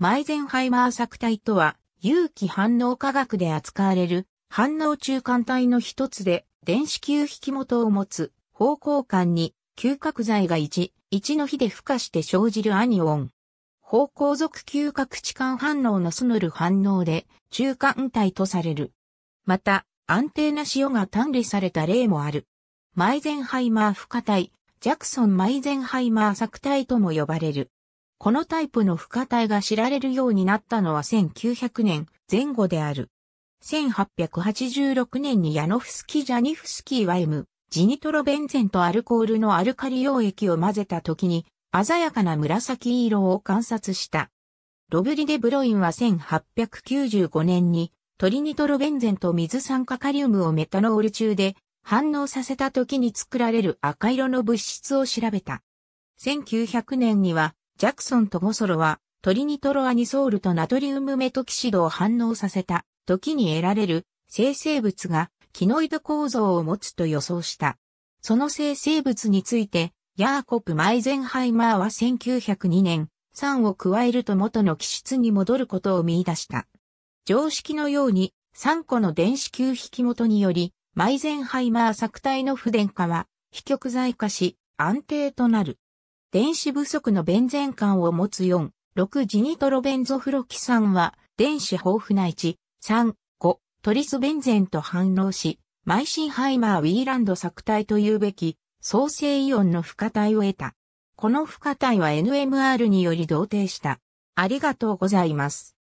マイゼンハイマー作体とは、有機反応化学で扱われる反応中間体の一つで、電子球引き元を持つ方向間に吸角剤が1、1の比で付加して生じるアニオン。方向属吸角置換反応のスノル反応で中間体とされる。また、安定な塩が単理された例もある。マイゼンハイマー孵化体、ジャクソン・マイゼンハイマー作体とも呼ばれる。このタイプの付加体が知られるようになったのは1900年前後である。1886年にヤノフスキ・ジャニフスキーは M、ジニトロベンゼンとアルコールのアルカリ溶液を混ぜた時に鮮やかな紫色を観察した。ロブリ・デ・ブロインは1895年にトリニトロベンゼンと水酸化カリウムをメタノール中で反応させた時に作られる赤色の物質を調べた。1900年にはジャクソンとゴソロは、トリニトロアニソールとナトリウムメトキシドを反応させた、時に得られる、生成物が、キノイド構造を持つと予想した。その生成物について、ヤーコプ・マイゼンハイマーは1902年、酸を加えると元の気質に戻ることを見出した。常識のように、3個の電子球引き元により、マイゼンハイマー作体の不電化は、非極材化し、安定となる。電子不足のベンゼンを持つ4、6ジニトロベンゾフロキ酸は、電子豊富な1、3、5、トリスベンゼンと反応し、マイシンハイマーウィーランド作体というべき、創生イオンの付加体を得た。この付加体は NMR により同定した。ありがとうございます。